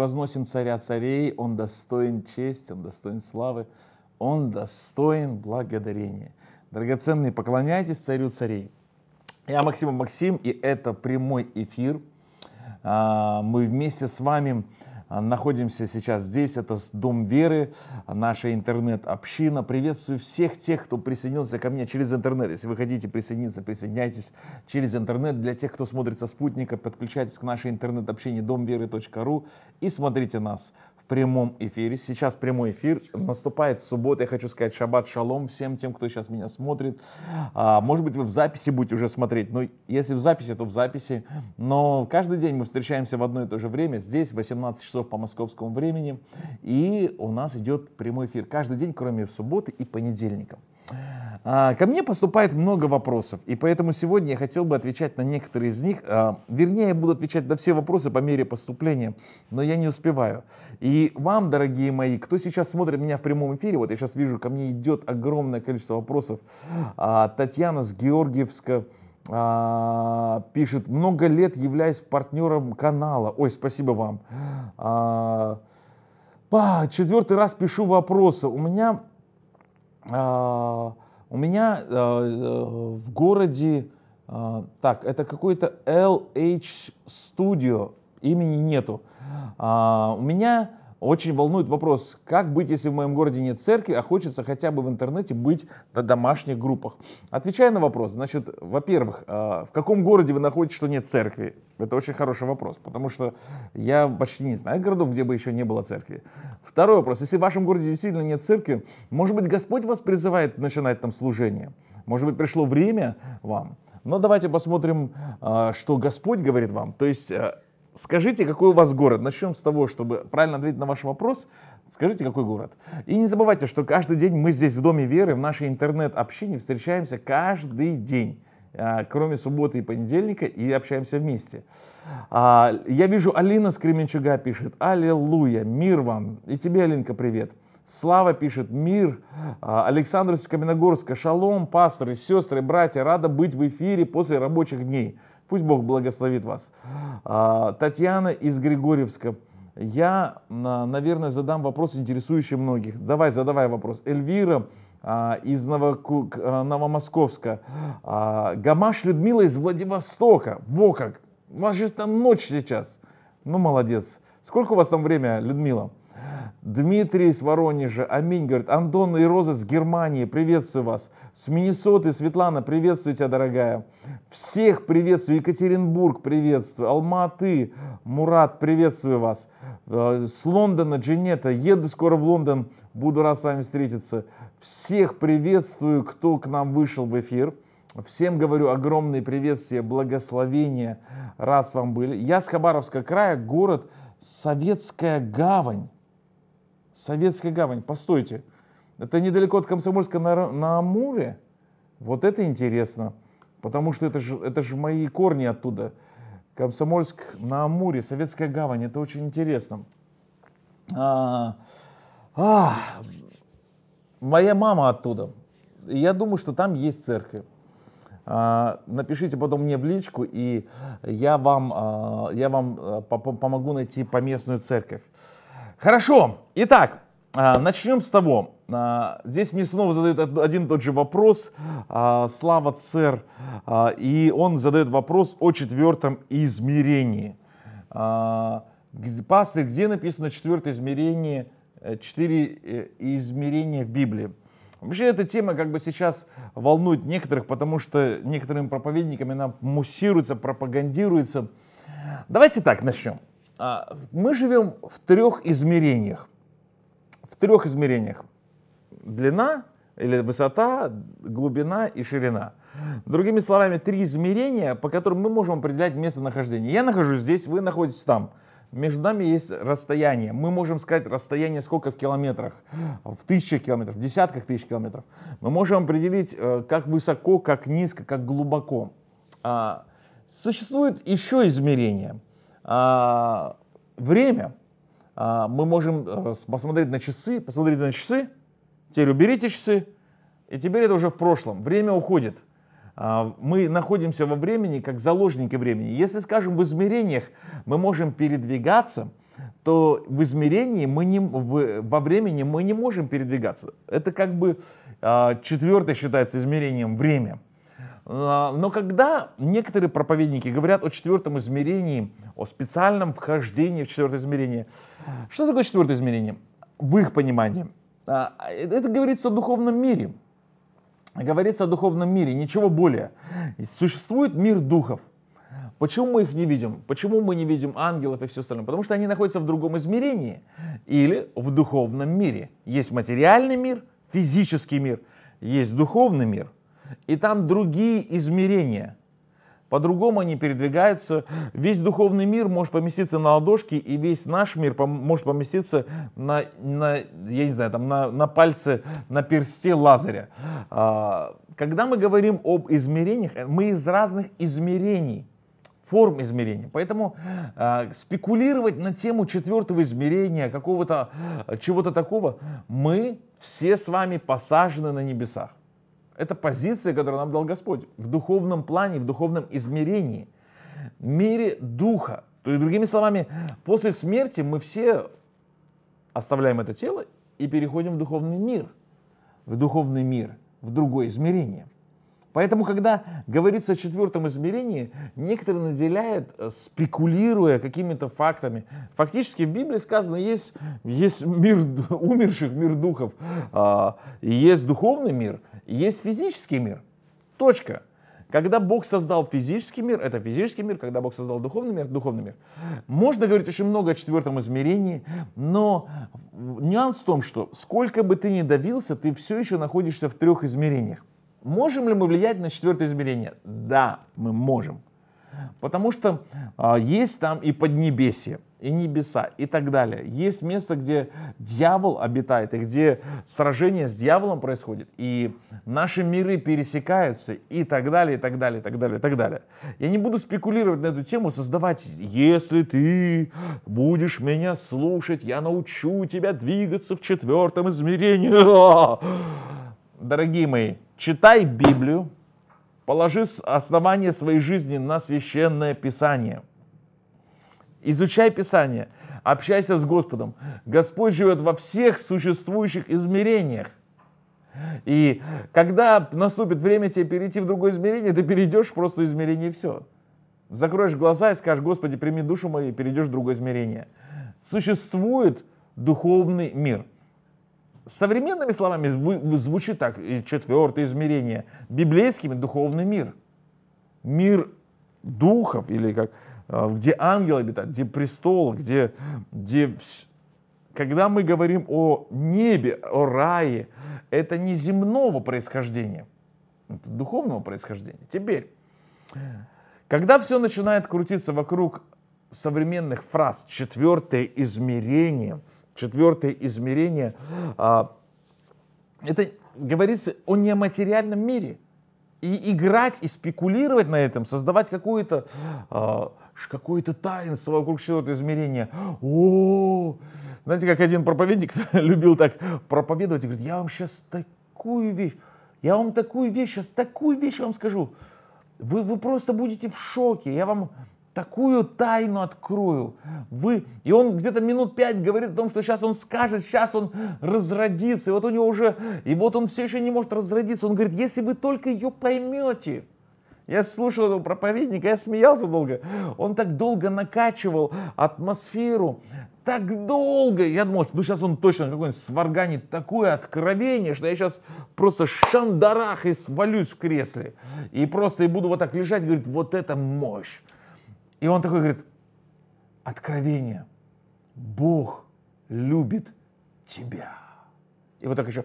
превозносим Царя Царей, Он достоин чести, Он достоин славы, Он достоин благодарения. Драгоценные, поклоняйтесь Царю Царей. Я Максим Максим, и это прямой эфир. А, мы вместе с вами а, находимся сейчас здесь, это Дом Веры, наша интернет-община. Приветствую всех тех, кто присоединился ко мне через интернет. Если вы хотите присоединиться, присоединяйтесь через интернет. Для тех, кто смотрит со спутника, подключайтесь к нашей интернет-общине домверы.ру и смотрите нас прямом эфире. Сейчас прямой эфир. Наступает суббота. Я хочу сказать шаббат шалом всем тем, кто сейчас меня смотрит. А, может быть, вы в записи будете уже смотреть. Но если в записи, то в записи. Но каждый день мы встречаемся в одно и то же время. Здесь 18 часов по московскому времени. И у нас идет прямой эфир. Каждый день, кроме субботы и понедельника. А, ко мне поступает много вопросов, и поэтому сегодня я хотел бы отвечать на некоторые из них. А, вернее, я буду отвечать на все вопросы по мере поступления, но я не успеваю. И вам, дорогие мои, кто сейчас смотрит меня в прямом эфире, вот я сейчас вижу, ко мне идет огромное количество вопросов. А, Татьяна с Георгиевска пишет, много лет являюсь партнером канала. Ой, спасибо вам. Четвертый раз пишу вопросы. У меня у меня э, э, в городе, э, так, это какой-то LH Studio, имени нету. Э, у меня очень волнует вопрос, как быть, если в моем городе нет церкви, а хочется хотя бы в интернете быть на домашних группах. Отвечая на вопрос, значит, во-первых, а, в каком городе вы находитесь, что нет церкви? Это очень хороший вопрос, потому что я почти не знаю городов, где бы еще не было церкви. Второй вопрос, если в вашем городе действительно нет церкви, может быть, Господь вас призывает начинать там служение? Может быть, пришло время вам? Но давайте посмотрим, а, что Господь говорит вам. То есть а, Скажите, какой у вас город. Начнем с того, чтобы правильно ответить на ваш вопрос. Скажите, какой город. И не забывайте, что каждый день мы здесь в Доме Веры, в нашей интернет-общине встречаемся каждый день а, кроме субботы и понедельника, и общаемся вместе. А, я вижу, Алина с пишет, аллилуйя, мир вам. И тебе, Алинка, привет. Слава пишет, мир. А, Александр из Каменогорска, шалом, пасторы, сестры, братья, рада быть в эфире после рабочих дней. Пусть Бог благословит вас. А, Татьяна из Григорьевска. Я, а, наверное, задам вопрос, интересующий многих. Давай, задавай вопрос. Эльвира а, из Новоку... Новомосковска. Гамаш Людмила из Владивостока. Во как! У вас же там ночь сейчас. Ну, молодец. Сколько у вас там время, Людмила? Дмитрий из Воронежа, аминь, говорит, Андон и Роза с Германии, приветствую вас. С Миннесоты, Светлана, приветствую тебя, дорогая. Всех приветствую, Екатеринбург, приветствую, Алматы, Мурат, приветствую вас. Э, с Лондона, Джанета, еду скоро в Лондон, буду рад с вами встретиться. Всех приветствую, кто к нам вышел в эфир. Всем говорю огромные приветствия, благословения, рад с вами были. Я с Хабаровского края, город Советская Гавань. Советская гавань, постойте, это недалеко от Комсомольска на, на Амуре? Вот это интересно, потому что это же, это же мои корни оттуда. Комсомольск на Амуре, Советская гавань, это очень интересно. А, а, моя мама оттуда. Я думаю, что там есть церковь. А, напишите потом мне в личку, и я вам, а, я вам а, помогу найти поместную церковь. Хорошо. Итак, а, начнем с того. А, здесь мне снова задают один и тот же вопрос. А, Слава Цер. И он задает вопрос о четвертом измерении. Пастырь, где написано четвертое измерение, э, четыре э, измерения в Библии? Вообще эта тема как бы сейчас волнует некоторых, потому что некоторыми проповедниками она муссируется, пропагандируется. Давайте так начнем. А, мы живем в трех измерениях. В трех измерениях. Длина или высота, глубина и ширина. Другими словами, три измерения, по которым мы можем определять местонахождение. Я нахожусь здесь, вы находитесь там. Между нами есть расстояние. Мы можем сказать расстояние сколько в километрах, в тысячах километров, в десятках тысяч километров. Мы можем определить, э, как высоко, как низко, как глубоко. А, существует еще измерение – а, время. А, мы можем э, посмотреть на часы, посмотрите на часы, теперь уберите часы, и теперь это уже в прошлом. Время уходит. А, мы находимся во времени как заложники времени. Если, скажем, в измерениях мы можем передвигаться, то в измерении мы не, в, во времени мы не можем передвигаться. Это как бы четвертое считается измерением время. Но когда некоторые проповедники говорят о четвертом измерении о специальном вхождении в четвертое измерение. Что такое четвертое измерение? В их понимании. А, э, это говорится о духовном мире. Говорится о духовном мире, ничего более. Существует мир духов. Почему мы их не видим? Почему мы не видим ангелов и все остальное? Потому что они находятся в другом измерении или в духовном мире. Есть материальный мир, физический мир, есть духовный мир. И там другие измерения – по-другому они передвигаются. Весь духовный мир может поместиться на ладошке, и весь наш мир пом может поместиться на, на, я не знаю, там, на, на пальце, на персте Лазаря. А, когда мы говорим об измерениях, э, мы из разных измерений форм измерения. Поэтому э, спекулировать на тему четвертого измерения, какого-то а, чего-то такого, мы все с вами посажены на небесах. Это позиция, которую нам дал Господь в духовном плане, в духовном измерении, в мире духа. То есть, другими словами, после смерти мы все оставляем это тело и переходим в духовный мир, в духовный мир, в другое измерение – Поэтому, когда говорится о четвертом измерении, некоторые наделяют, э, спекулируя какими-то фактами. Фактически в Библии сказано, есть, есть мир умерших, мир духов, а, есть духовный мир, есть физический мир. Точка. Когда Бог создал физический мир, это физический мир, когда Бог создал духовный мир, это духовный мир. Можно говорить очень много о четвертом измерении, но нюанс в том, что сколько бы ты ни давился, ты все еще находишься в трех измерениях. Можем ли мы влиять на четвертое измерение? Да, мы можем. Потому что э, есть там и поднебесье, и небеса, и так далее. Есть место, где дьявол обитает, и где сражение с дьяволом происходит, и наши миры пересекаются, и так далее, и так далее, и так далее, и так далее. Я не буду спекулировать на эту тему, создавать, если ты будешь меня слушать, я научу тебя двигаться в четвертом измерении. Дорогие мои, читай Библию, положи основание своей жизни на священное Писание. Изучай Писание, общайся с Господом. Господь живет во всех существующих измерениях. И когда наступит время тебе перейти в другое измерение, ты перейдешь просто измерение и все. Закроешь глаза и скажешь, Господи, прими душу мою, и перейдешь в другое измерение. Существует духовный мир – Современными словами звучит так, четвертое измерение, библейскими духовный мир. Мир духов, или как, э, где ангелы обитают, где престол, где, где... Когда мы говорим о небе, о рае, это не земного происхождения, это духовного происхождения. Теперь, когда все начинает крутиться вокруг современных фраз «четвертое измерение», четвертое измерение. А, это говорится о нематериальном мире. И играть, и спекулировать на этом, создавать какое-то а, какое-то таинство вокруг четвертого измерения. О, знаете, как один проповедник любил так проповедовать и говорит, я вам сейчас такую вещь, я вам такую вещь, сейчас такую вещь вам скажу. Вы, вы просто будете в шоке. Я вам, такую тайну открою. Вы... И он где-то минут пять говорит о том, что сейчас он скажет, сейчас он разродится. И вот у него уже... И вот он все еще не может разродиться. Он говорит, если вы только ее поймете. Я слушал этого проповедника, я смеялся долго. Он так долго накачивал атмосферу, так долго. Я думал, ну сейчас он точно какой-нибудь сварганит такое откровение, что я сейчас просто шандарах и свалюсь в кресле. И просто и буду вот так лежать, говорит, вот это мощь. И он такой говорит, откровение, Бог любит тебя. И вот так еще.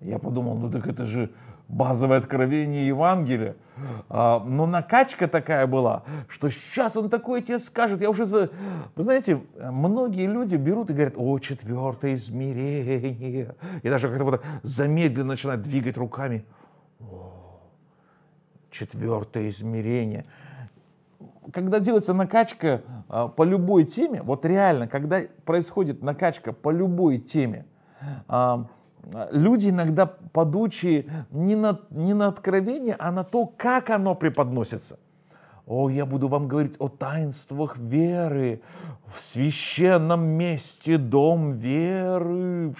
Я подумал, ну так это же базовое откровение Евангелия. А, но накачка такая была, что сейчас он такое тебе скажет. Я уже, за... вы знаете, многие люди берут и говорят, о, четвертое измерение. И даже как-то вот замедленно начинают двигать руками. О, четвертое измерение. Когда делается накачка а, по любой теме, вот реально, когда происходит накачка по любой теме, а, люди иногда подучие не на, не на откровение, а на то, как оно преподносится. О, я буду вам говорить о таинствах веры, в священном месте дом веры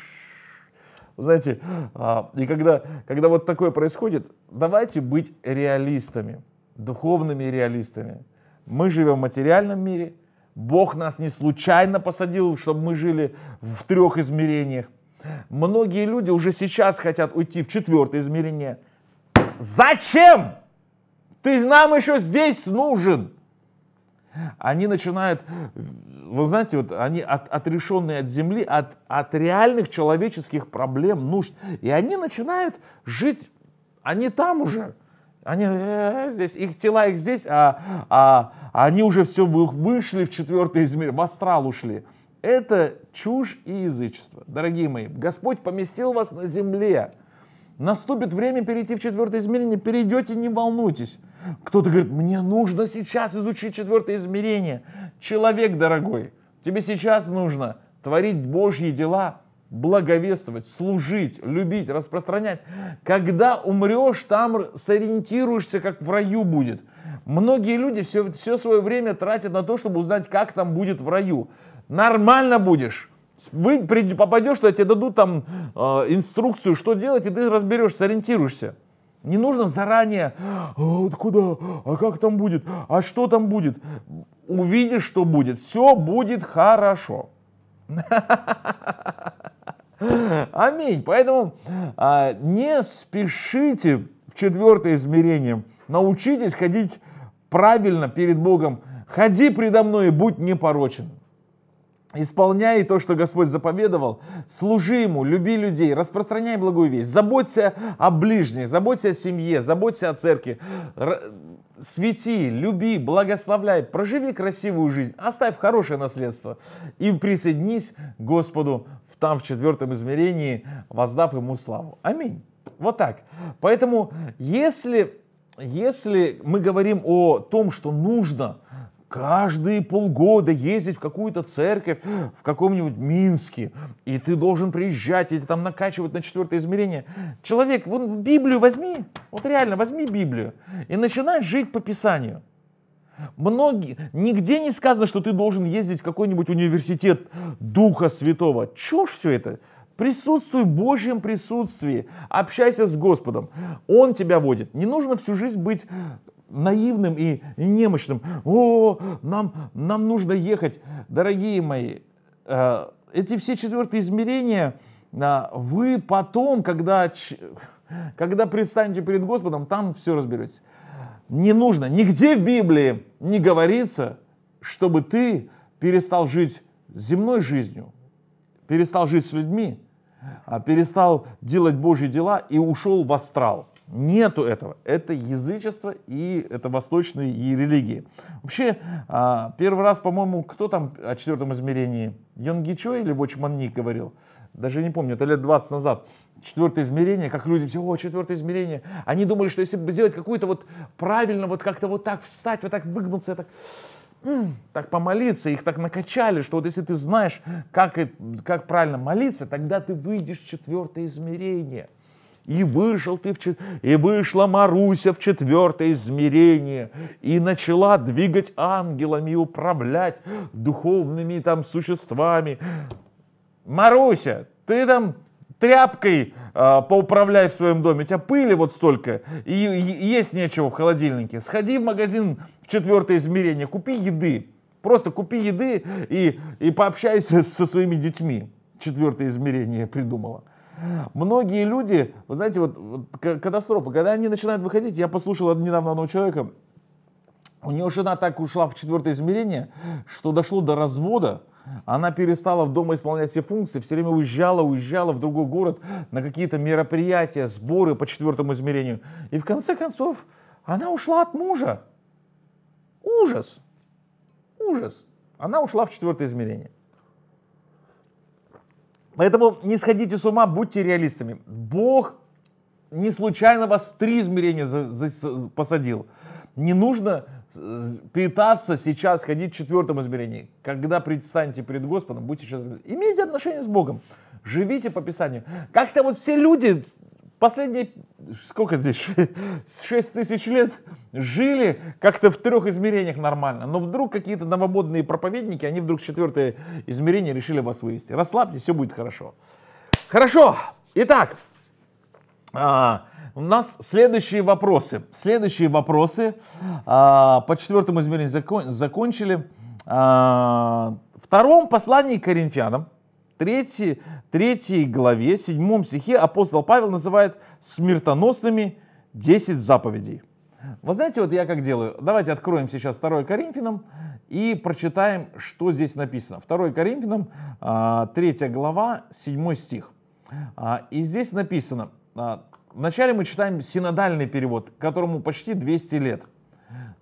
знаете, а, и когда, когда вот такое происходит, давайте быть реалистами, духовными реалистами. Мы живем в материальном мире, Бог нас не случайно посадил, чтобы мы жили в трех измерениях. Многие люди уже сейчас хотят уйти в четвертое измерение. Зачем? Ты нам еще здесь нужен. Они начинают вы знаете, вот они от, отрешенные от земли, от, от реальных человеческих проблем, нужд. И они начинают жить, они там уже. Они э, э здесь, их тела их здесь, а, а, а они уже все вышли в четвертое измерение, в астрал ушли. Это чушь и язычество. Дорогие мои, Господь поместил вас на земле. Наступит время перейти в четвертое измерение, перейдете, не волнуйтесь. Кто-то говорит, мне нужно сейчас изучить четвертое измерение. Человек дорогой, тебе сейчас нужно творить Божьи дела, благовествовать, служить, любить, распространять. Когда умрешь, там сориентируешься, как в раю будет. Многие люди все, все свое время тратят на то, чтобы узнать, как там будет в раю. Нормально будешь. Вы, попадешь, тебе дадут там э, инструкцию, что делать, и ты разберешься, сориентируешься. Не нужно заранее, а, вот куда, а как там будет, а что там будет увидишь, что будет. Все будет хорошо. Аминь. Поэтому а, не спешите в четвертое измерение. Научитесь ходить правильно перед Богом. Ходи предо мной и будь непорочен. Исполняй то, что Господь заповедовал, служи Ему, люби людей, распространяй благую весть, заботься о ближних, заботься о семье, заботься о церкви, свети, люби, благословляй, проживи красивую жизнь, оставь хорошее наследство и присоединись к Господу в там, в четвертом измерении, воздав Ему славу. Аминь. Вот так. Поэтому, если, если мы говорим о том, что нужно – каждые полгода ездить в какую-то церковь в каком-нибудь Минске, и ты должен приезжать, и там накачивать на четвертое измерение. Человек, вон Библию возьми, вот реально возьми Библию, и начинай жить по Писанию. Многие, нигде не сказано, что ты должен ездить в какой-нибудь университет Духа Святого. Чушь все это. Присутствуй в Божьем присутствии, общайся с Господом. Он тебя водит. Не нужно всю жизнь быть наивным и немощным. О, нам, нам нужно ехать. Дорогие мои, э, эти все четвертые измерения, э, вы потом, когда, когда предстанете перед Господом, там все разберетесь. Не нужно. Нигде в Библии не говорится, чтобы ты перестал жить земной жизнью, перестал жить с людьми, а перестал делать Божьи дела и ушел в астрал. Нету этого. Это язычество и это восточные религии. Вообще, а, первый раз, по-моему, кто там о четвертом измерении? Йонги Чо или Вочман Ник говорил? Даже не помню, это лет 20 назад. Четвертое измерение, как люди все, о, четвертое измерение. Они думали, что если бы сделать какую-то вот правильно, вот как-то вот так встать, вот так выгнуться, так так помолиться, их так накачали, что вот если ты знаешь, как, как правильно молиться, тогда ты выйдешь в четвертое измерение – и вышел ты в чет... и вышла Маруся в четвертое измерение, и начала двигать ангелами, управлять духовными там существами. Маруся, ты там тряпкой э, поуправляй в своем доме, у тебя пыли вот столько, и, и есть нечего в холодильнике. Сходи в магазин в четвертое измерение, купи еды. Просто купи еды и, и пообщайся со своими детьми. Четвертое измерение придумала. Многие люди, вы знаете, вот, вот катастрофа, когда они начинают выходить, я послушал недавно одного человека, у нее жена так ушла в четвертое измерение, что дошло до развода, она перестала в дома исполнять все функции, все время уезжала, уезжала в другой город на какие-то мероприятия, сборы по четвертому измерению. И в конце концов она ушла от мужа. Ужас! Ужас! Она ушла в четвертое измерение. Поэтому не сходите с ума, будьте реалистами. Бог не случайно вас в три измерения за, за, посадил. Не нужно э, питаться сейчас, ходить в четвертом измерении. Когда предстанете перед Господом, будьте сейчас. Имейте отношения с Богом. Живите по Писанию. Как-то вот все люди последние, сколько здесь, 6 тысяч лет жили как-то в трех измерениях нормально. Но вдруг какие-то новомодные проповедники, они вдруг четвертое измерение решили вас вывести. Расслабьтесь, все будет хорошо. Хорошо, итак, а, у нас следующие вопросы. Следующие вопросы а, по четвертому измерению закон, закончили. А, втором послании к Коринфянам, 3, 3 главе, 7 стихе апостол Павел называет смертоносными 10 заповедей. Вы знаете, вот я как делаю? Давайте откроем сейчас 2 Коринфянам и прочитаем, что здесь написано. 2 Коринфянам, 3 а, глава, 7 стих. А, и здесь написано, а, вначале мы читаем синодальный перевод, которому почти 200 лет.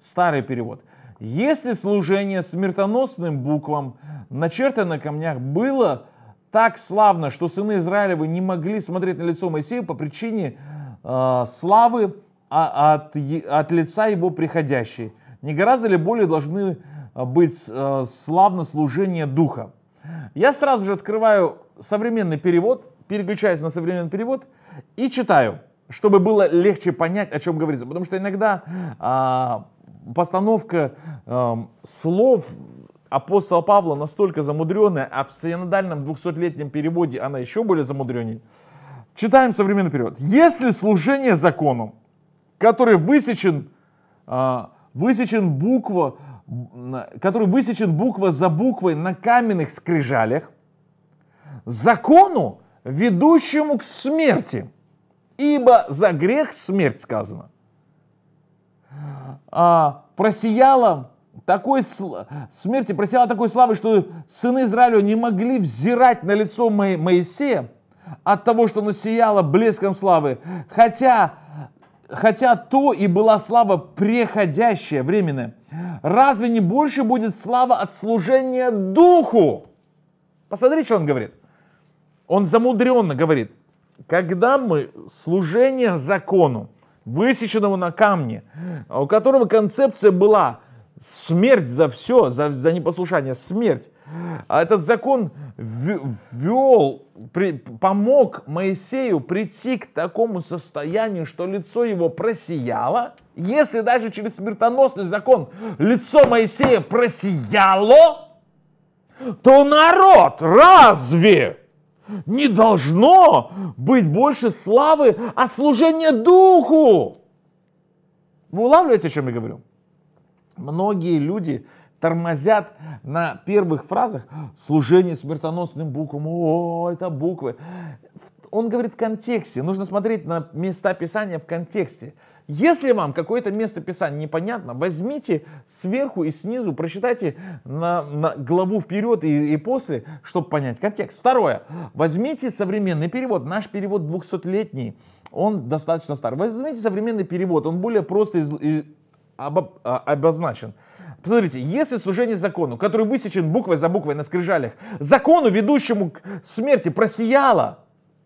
Старый перевод. Если служение смертоносным буквам, начертано на камнях, было так славно, что сыны Израилевы не могли смотреть на лицо Моисея по причине э, славы а, от, от лица его приходящей. Не гораздо ли более должны а, быть э, славно служение Духа? Я сразу же открываю современный перевод, переключаясь на современный перевод и читаю, чтобы было легче понять, о чем говорится. Потому что иногда э, постановка э, слов апостола Павла настолько замудренная, а в синодальном 200-летнем переводе она еще более замудренней. Читаем современный перевод. Если служение закону, который высечен, а, высечен буква, который высечен буква за буквой на каменных скрижалях, закону, ведущему к смерти, ибо за грех смерть сказано, а, просияла такой сл... смерти просила такой славы, что сыны Израиля не могли взирать на лицо Мо... Моисея от того, что оно сияло блеском славы, хотя, хотя то и была слава преходящая, временная. Разве не больше будет слава от служения Духу? Посмотри, что он говорит. Он замудренно говорит, когда мы служение закону, высеченному на камне, у которого концепция была – Смерть за все, за, за непослушание, смерть. А этот закон ввел, при, помог Моисею прийти к такому состоянию, что лицо его просияло. Если даже через смертоносный закон лицо Моисея просияло, то народ разве не должно быть больше славы от служения Духу? Вы улавливаете, о чем я говорю? Многие люди тормозят на первых фразах служение смертоносным буквам. О, это буквы. Он говорит в контексте. Нужно смотреть на места Писания в контексте. Если вам какое-то место Писания непонятно, возьмите сверху и снизу, прочитайте на, на главу вперед и, и после, чтобы понять контекст. Второе. Возьмите современный перевод. Наш перевод 200-летний. Он достаточно стар. Возьмите современный перевод. Он более просто из, из, обо, а, обозначен. Посмотрите, если служение закону, который высечен буквой за буквой на скрижалях, закону, ведущему к смерти, просияло,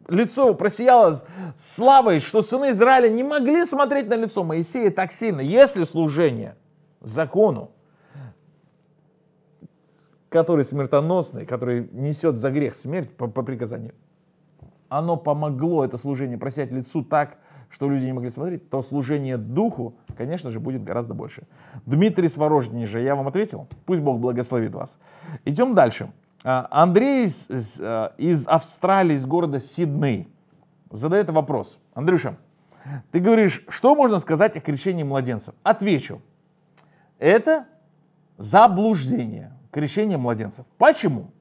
лицо просияло славой, что сыны Израиля не могли смотреть на лицо Моисея так сильно, если служение закону, который смертоносный, который несет за грех смерть по, по приказанию, оно помогло это служение просиять лицу так, что люди не могли смотреть, то служение Духу, конечно же, будет гораздо больше. Дмитрий Сворожний же, я вам ответил? Пусть Бог благословит вас. Идем дальше. А, Андрей из, из, а, из Австралии, из города Сидней, задает вопрос. Андрюша, ты говоришь, что можно сказать о крещении младенцев? Отвечу. Это заблуждение крещения младенцев. Почему?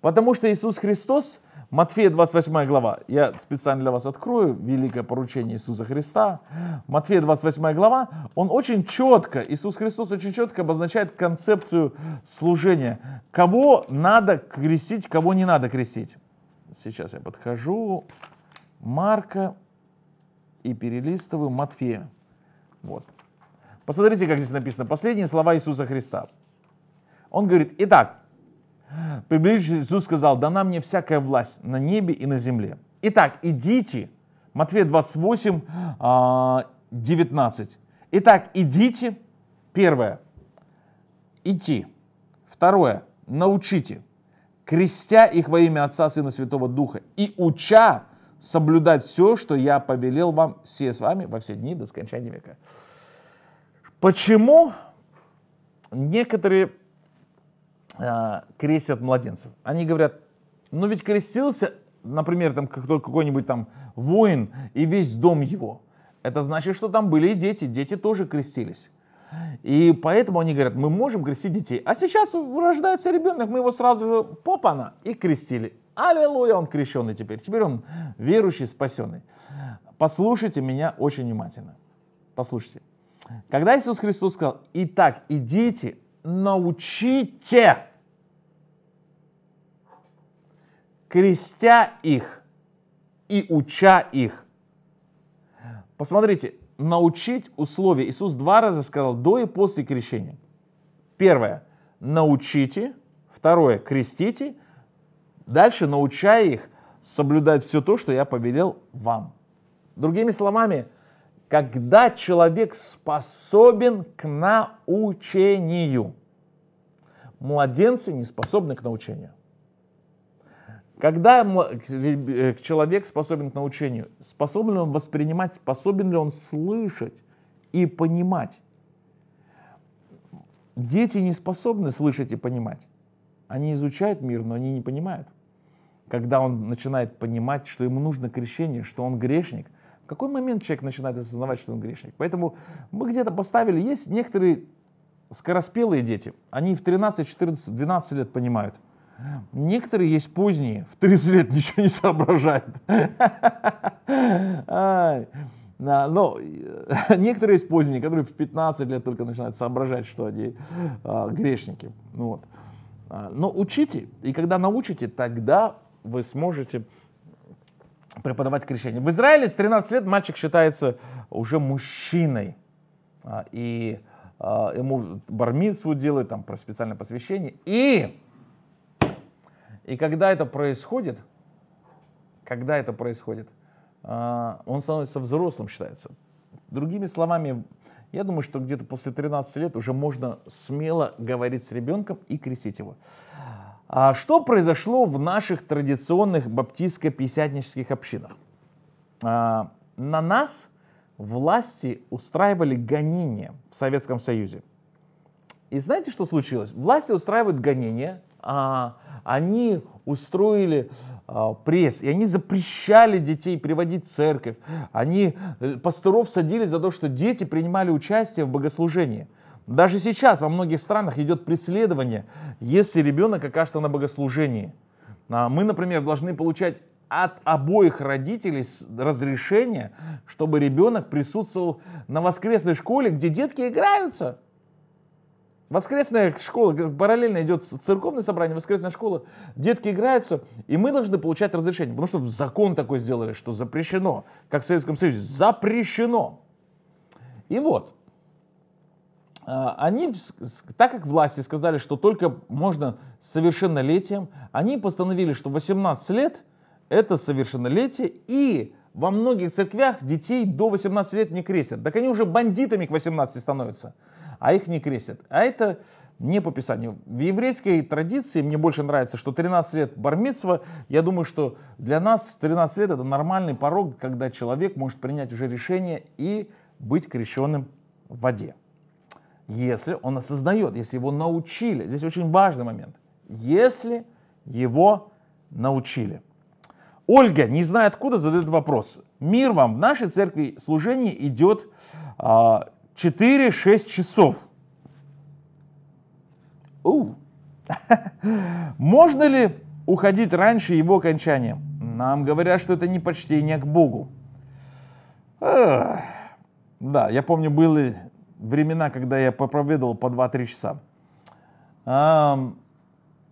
Потому что Иисус Христос Матфея 28 глава. Я специально для вас открою великое поручение Иисуса Христа. Матфея 28 глава. Он очень четко, Иисус Христос очень четко обозначает концепцию служения. Кого надо крестить, кого не надо крестить. Сейчас я подхожу. Марка и перелистываю Матфея. Вот. Посмотрите, как здесь написано. Последние слова Иисуса Христа. Он говорит, итак, Приближившись, Иисус сказал, дана мне всякая власть на небе и на земле. Итак, идите, Матфея 28, 19. А, Итак, идите, первое, идти. Второе, научите, крестя их во имя Отца, Сына, Святого Духа, и уча соблюдать все, что я повелел вам, все с вами во все дни до скончания века. Почему некоторые Э, крестят младенцев. Они говорят, ну ведь крестился, например, там как только какой-нибудь там воин и весь дом его. Это значит, что там были и дети, дети тоже крестились. И поэтому они говорят, мы можем крестить детей. А сейчас рождается ребенок, мы его сразу же попана и крестили. Аллилуйя, он крещенный теперь. Теперь он верующий, спасенный. Послушайте меня очень внимательно. Послушайте. Когда Иисус Христос сказал, итак, идите, научите крестя их и уча их. Посмотрите, научить условия. Иисус два раза сказал до и после крещения. Первое, научите. Второе, крестите. Дальше, научая их соблюдать все то, что я повелел вам. Другими словами, когда человек способен к научению. Младенцы не способны к научению. Когда э, человек способен к научению? Способен ли он воспринимать? Способен ли он слышать и понимать? Дети не способны слышать и понимать. Они изучают мир, но они не понимают. Когда он начинает понимать, что ему нужно крещение, что он грешник, в какой момент человек начинает осознавать, что он грешник? Поэтому мы где-то поставили, есть некоторые скороспелые дети, они в 13, 14, 12 лет понимают – Некоторые есть поздние, в 30 лет ничего не соображают. Но э, некоторые есть поздние, которые в 15 лет только начинают соображать, что они а, грешники. Ну вот. А, но учите, и когда научите, тогда вы сможете преподавать крещение. В Израиле с 13 лет мальчик считается уже мужчиной. А, и ему бармитсву делают, там, про специальное посвящение. И и когда это происходит, когда это происходит, а, он становится взрослым, считается. Другими словами, я думаю, что где-то после 13 лет уже можно смело говорить с ребенком и крестить его. А что произошло в наших традиционных баптистско-пятидесятнических общинах? А, на нас власти устраивали гонения в Советском Союзе. И знаете, что случилось? Власти устраивают гонения, а они устроили а, пресс, и они запрещали детей приводить в церковь. Они э, пасторов садили за то, что дети принимали участие в богослужении. Даже сейчас во многих странах идет преследование, если ребенок окажется на богослужении. А, мы, например, должны получать от обоих родителей разрешение, чтобы ребенок присутствовал на воскресной школе, где детки играются. Воскресная школа, параллельно идет церковное собрание, воскресная школа, детки играются, и мы должны получать разрешение, потому что закон такой сделали, что запрещено, как в Советском Союзе, запрещено. И вот, а, они, так как власти сказали, что только можно совершеннолетием, они постановили, что 18 лет – это совершеннолетие, и во многих церквях детей до 18 лет не крестят. Так они уже бандитами к 18 становятся а их не крестят. А это не по Писанию. В еврейской традиции мне больше нравится, что 13 лет бармитсва, я думаю, что для нас 13 лет это нормальный порог, когда человек может принять уже решение и быть крещенным в воде. Если он осознает, если его научили, здесь очень важный момент, если его научили. Ольга, не знаю откуда, задает вопрос. Мир вам, в нашей церкви служение идет а, 4-6 часов. У, Можно ли уходить раньше его окончания? Нам говорят, что это не почтение к Богу. Эх. Да, я помню, были времена, когда я проповедовал по 2-3 часа. Эм,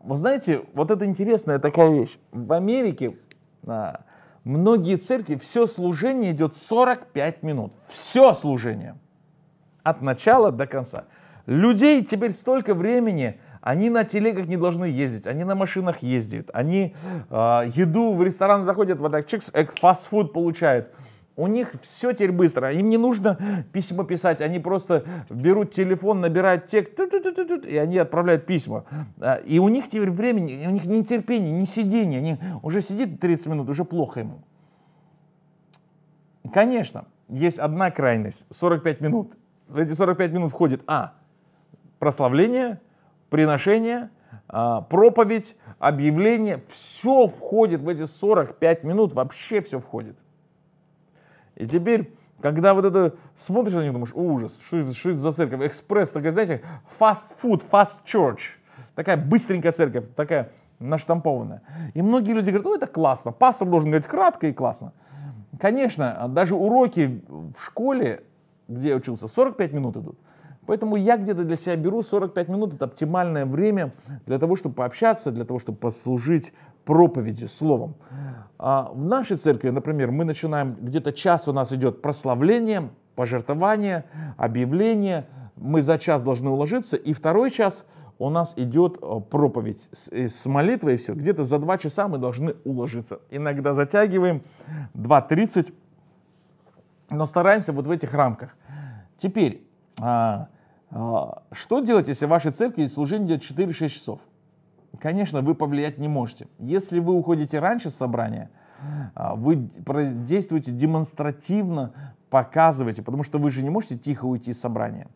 вы знаете, вот это интересная такая вещь. В Америке а, многие церкви, все служение идет 45 минут. Все служение от начала до конца. Людей теперь столько времени, они на телегах не должны ездить, они на машинах ездят, они э, еду в ресторан заходят, вот так чикс, э, фастфуд получают. У них все теперь быстро, им не нужно письма писать, они просто берут телефон, набирают текст, и они отправляют письма. А, и у них теперь времени, у них ни терпения, ни сидения, они уже сидит 30 минут, уже плохо ему. Конечно, есть одна крайность, 45 минут, в эти 45 минут входит, а, прославление, приношение, а, проповедь, объявление. Все входит в эти 45 минут, вообще все входит. И теперь, когда вот это смотришь на них, думаешь, ужас, что это, что это за церковь? Экспресс, такая, знаете, fast food, fast church. Такая быстренькая церковь, такая наштампованная. И многие люди говорят, ну это классно, пастор должен говорить кратко и классно. Конечно, даже уроки в школе где я учился, 45 минут идут. Поэтому я где-то для себя беру 45 минут, это оптимальное время для того, чтобы пообщаться, для того, чтобы послужить проповеди словом. А в нашей церкви, например, мы начинаем, где-то час у нас идет прославление, пожертвование, объявление, мы за час должны уложиться, и второй час у нас идет э, проповедь с, молитвой и все. Где-то за два часа мы должны уложиться. Иногда затягиваем 2.30, но стараемся вот в этих рамках. Теперь, а, а, что делать, если в вашей церкви служение идет 4-6 часов? Конечно, вы повлиять не можете. Если вы уходите раньше собрания, а, вы действуете демонстративно, показываете, потому что вы же не можете тихо уйти из собрания.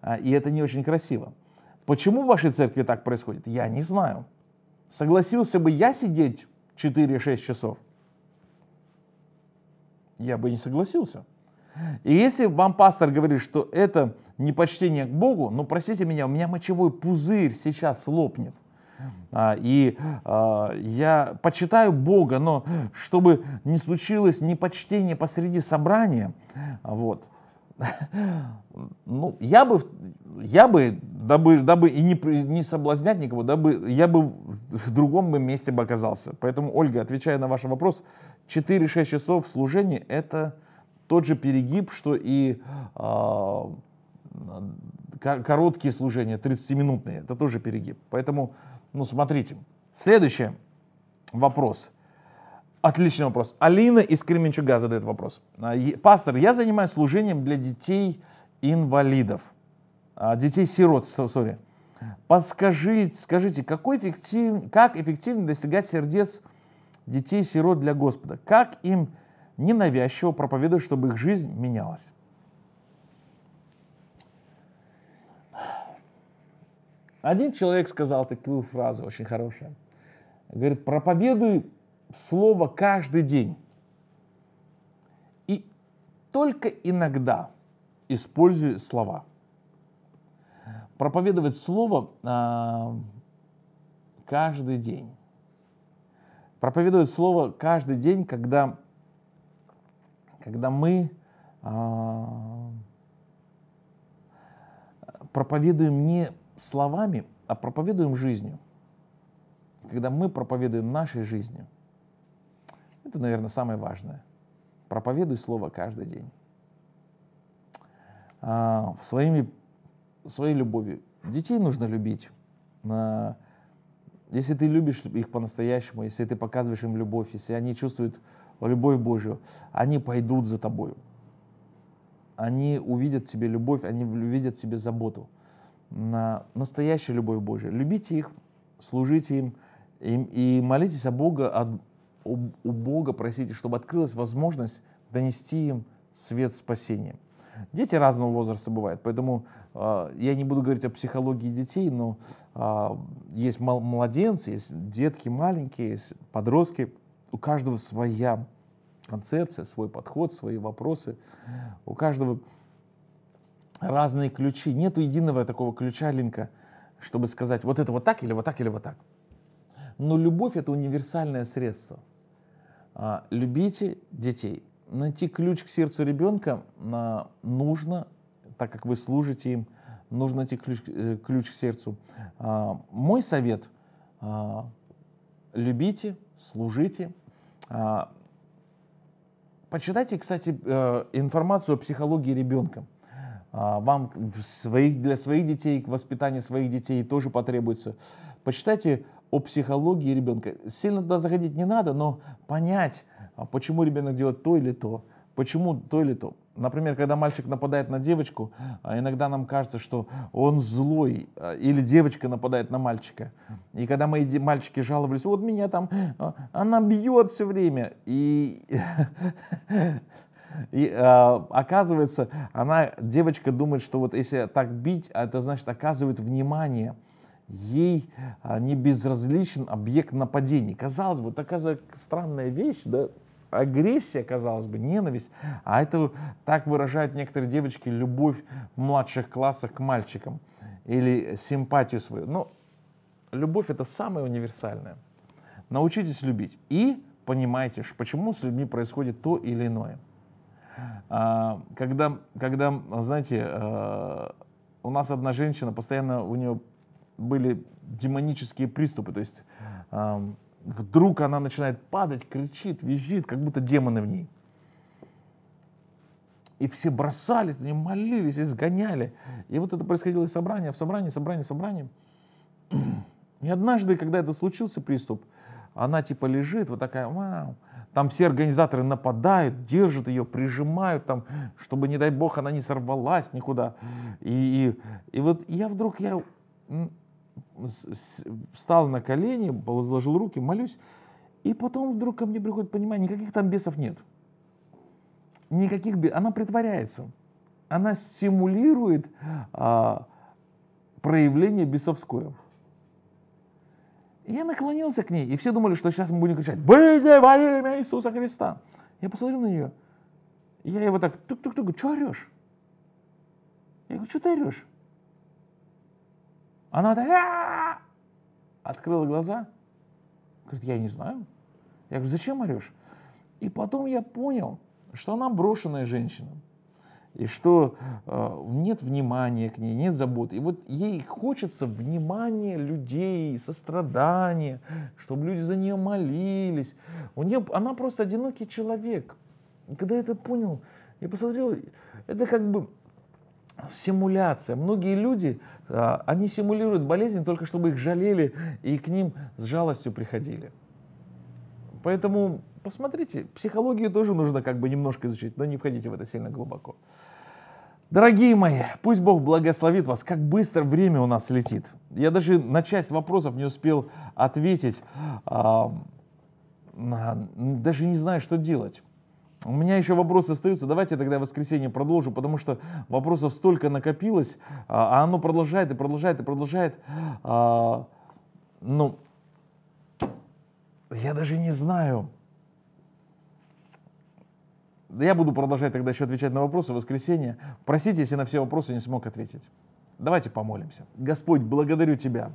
А, и это не очень красиво. Почему в вашей церкви так происходит, я не знаю. Согласился бы я сидеть 4-6 часов – я бы не согласился. И если вам пастор говорит, что это непочтение к Богу, ну, простите меня, у меня мочевой пузырь сейчас лопнет. А, и а, я почитаю Бога, но чтобы не случилось непочтение посреди собрания, вот, ну, я бы, я бы, дабы, дабы и не, не соблазнять никого, дабы, я бы в другом бы месте бы оказался. Поэтому, Ольга, отвечая на ваш вопрос, 4-6 часов служения — это тот же перегиб, что и э, короткие служения, 30-минутные, это тоже перегиб. Поэтому, ну, смотрите. Следующий вопрос — Отличный вопрос. Алина из Кременчуга задает вопрос. А, Пастор, я занимаюсь служением для детей-инвалидов. А, детей-сирот, сори. Подскажите, скажите, какой эффектив, как эффективно достигать сердец детей-сирот для Господа? Как им ненавязчиво проповедовать, чтобы их жизнь менялась? Один человек сказал такую фразу, очень хорошую. Говорит, проповедуй слово каждый день. И только иногда использую слова. Проповедовать слово э, каждый день. Проповедовать слово каждый день, когда, когда мы э, проповедуем не словами, а проповедуем жизнью. Когда мы проповедуем нашей жизнью. Это, наверное, самое важное. Проповедуй слово каждый день. А, своими, своей любовью. Детей нужно любить. А, если ты любишь их по-настоящему, если ты показываешь им любовь, если они чувствуют любовь Божью, они пойдут за тобою. Они увидят в тебе любовь, они увидят в тебе заботу. На настоящая любовь Божья. Любите их, служите им, им и молитесь о Бога, у, у Бога просите, чтобы открылась возможность донести им свет спасения. Дети разного возраста бывают, поэтому э, я не буду говорить о психологии детей, но э, есть младенцы, есть детки маленькие, есть подростки. У каждого своя концепция, свой подход, свои вопросы. У каждого разные ключи. Нету единого такого ключа линка, чтобы сказать вот это вот так или вот так или вот так. Но любовь это универсальное средство. А, любите детей. Найти ключ к сердцу ребенка а, нужно, так как вы служите им, нужно найти ключ, э, ключ к сердцу. А, мой совет – любите, служите. Почитайте, кстати, э, информацию о психологии ребенка. Вам для своих детей, к воспитанию своих детей тоже потребуется. Почитайте о психологии ребенка. Сильно туда заходить не надо, но понять, а, почему ребенок делает то или то, почему то или то. Например, когда мальчик нападает на девочку, а, иногда нам кажется, что он злой, а, или девочка нападает на мальчика. И когда мои мальчики жаловались, вот меня там, она бьет все время. И и э, оказывается, она, девочка думает, что вот если так бить, это значит оказывает внимание ей а, не безразличен объект нападений. Казалось бы, такая странная вещь, да, агрессия, казалось бы, ненависть, а это так выражают некоторые девочки любовь в младших классах к мальчикам или симпатию свою. Но ну, любовь это самое универсальное. Научитесь любить и понимайте, почему с людьми происходит то или иное. А, когда, когда знаете, э, у нас одна женщина, постоянно у нее были демонические приступы, то есть э, вдруг она начинает падать, кричит, визжит, как будто демоны в ней. И все бросались на нее, молились, изгоняли. И вот это происходило из собрания в собрание, собрание, собрание. И однажды, когда это случился приступ, она типа лежит, вот такая, вау. Там все организаторы нападают, держат ее, прижимают там, чтобы, не дай бог, она не сорвалась никуда. И, и, и вот я вдруг, я встал на колени, возложил руки, молюсь. И потом вдруг ко мне приходит понимание, никаких там бесов нет. Никаких бесов. Она притворяется. Она симулирует а, проявление бесовское. И я наклонился к ней, и все думали, что сейчас мы будем кричать «Выйди во имя Иисуса Христа!» Я посмотрел на нее, я его так тук-тук-тук, что орешь? Я говорю, что ты орешь? Она такая, открыла глаза, говорит, я не знаю. Я говорю, зачем орешь? И потом я понял, что она брошенная женщина, и что э, нет внимания к ней, нет заботы. И вот ей хочется внимания людей, сострадания, чтобы люди за нее молились. У нее, она просто одинокий человек. И когда я это понял, я посмотрел, это как бы Симуляция. Многие люди, а, они симулируют болезнь только чтобы их жалели и к ним с жалостью приходили. Поэтому посмотрите, психологию тоже нужно как бы немножко изучить, но не входите в это сильно глубоко. Дорогие мои, пусть Бог благословит вас, как быстро время у нас летит. Я даже на часть вопросов не успел ответить, а, а, даже не знаю, что делать. У меня еще вопросы остаются. Давайте тогда в воскресенье продолжу, потому что вопросов столько накопилось, а, а оно продолжает и продолжает и продолжает. А, ну, я даже не знаю. Я буду продолжать тогда еще отвечать на вопросы в воскресенье. Простите, если на все вопросы не смог ответить. Давайте помолимся. Господь, благодарю Тебя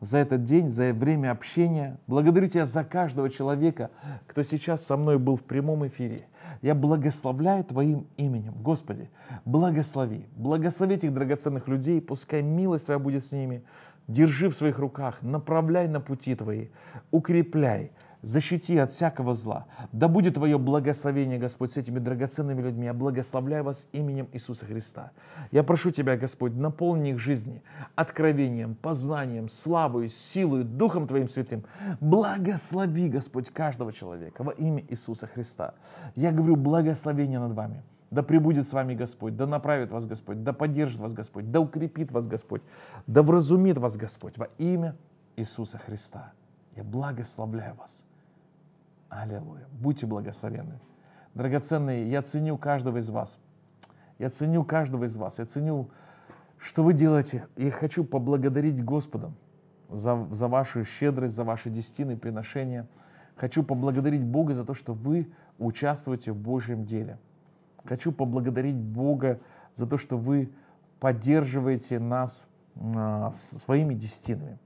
за этот день, за время общения. Благодарю Тебя за каждого человека, кто сейчас со мной был в прямом эфире. Я благословляю Твоим именем. Господи, благослови. Благослови этих драгоценных людей. Пускай милость Твоя будет с ними. Держи в своих руках, направляй на пути Твои, укрепляй защити от всякого зла. Да будет Твое благословение, Господь, с этими драгоценными людьми. Я благословляю вас именем Иисуса Христа. Я прошу Тебя, Господь, наполни их жизни откровением, познанием, славой, силой, Духом Твоим Святым. Благослови, Господь, каждого человека во имя Иисуса Христа. Я говорю благословение над вами. Да пребудет с вами Господь, да направит вас Господь, да поддержит вас Господь, да укрепит вас Господь, да вразумит вас Господь во имя Иисуса Христа. Я благословляю вас. Аллилуйя. Будьте благословенны. Драгоценные, я ценю каждого из вас. Я ценю каждого из вас. Я ценю, что вы делаете. Я хочу поблагодарить Господа за, за вашу щедрость, за ваши десятины, приношения. Хочу поблагодарить Бога за то, что вы участвуете в Божьем деле. Хочу поблагодарить Бога за то, что вы поддерживаете нас э, своими десятинами.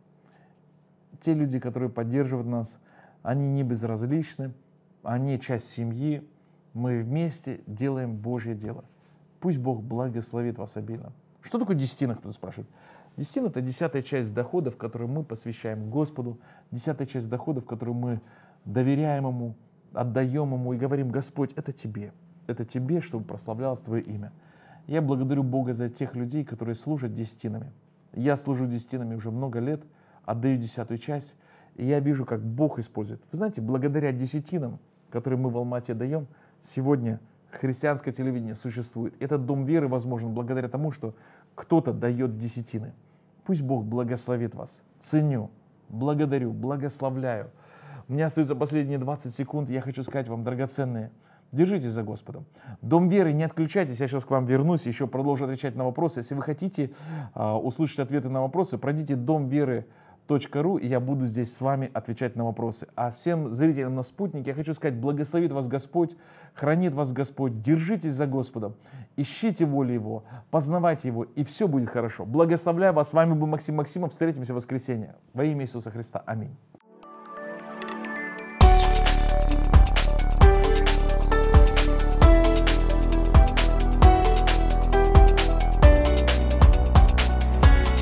Те люди, которые поддерживают нас они не безразличны, они часть семьи. Мы вместе делаем Божье дело. Пусть Бог благословит вас обильно. Что такое десятина, кто-то спрашивает? Десятина – это десятая часть доходов, которые мы посвящаем Господу, десятая часть доходов, которые мы доверяем Ему, отдаем Ему и говорим, Господь, это Тебе, это Тебе, чтобы прославлялось Твое имя. Я благодарю Бога за тех людей, которые служат десятинами. Я служу десятинами уже много лет, отдаю десятую часть – и я вижу, как Бог использует. Вы знаете, благодаря десятинам, которые мы в Алмате даем, сегодня христианское телевидение существует. Этот дом веры возможен благодаря тому, что кто-то дает десятины. Пусть Бог благословит вас. Ценю, благодарю, благословляю. У меня остаются последние 20 секунд, я хочу сказать вам, драгоценные, держитесь за Господом. Дом веры, не отключайтесь, я сейчас к вам вернусь, еще продолжу отвечать на вопросы. Если вы хотите э, услышать ответы на вопросы, пройдите дом веры ру, и я буду здесь с вами отвечать на вопросы. А всем зрителям на спутнике я хочу сказать, благословит вас Господь, хранит вас Господь, держитесь за Господом, ищите волю Его, познавайте Его, и все будет хорошо. Благословляю вас, с вами был Максим Максимов, встретимся в воскресенье. Во имя Иисуса Христа, аминь.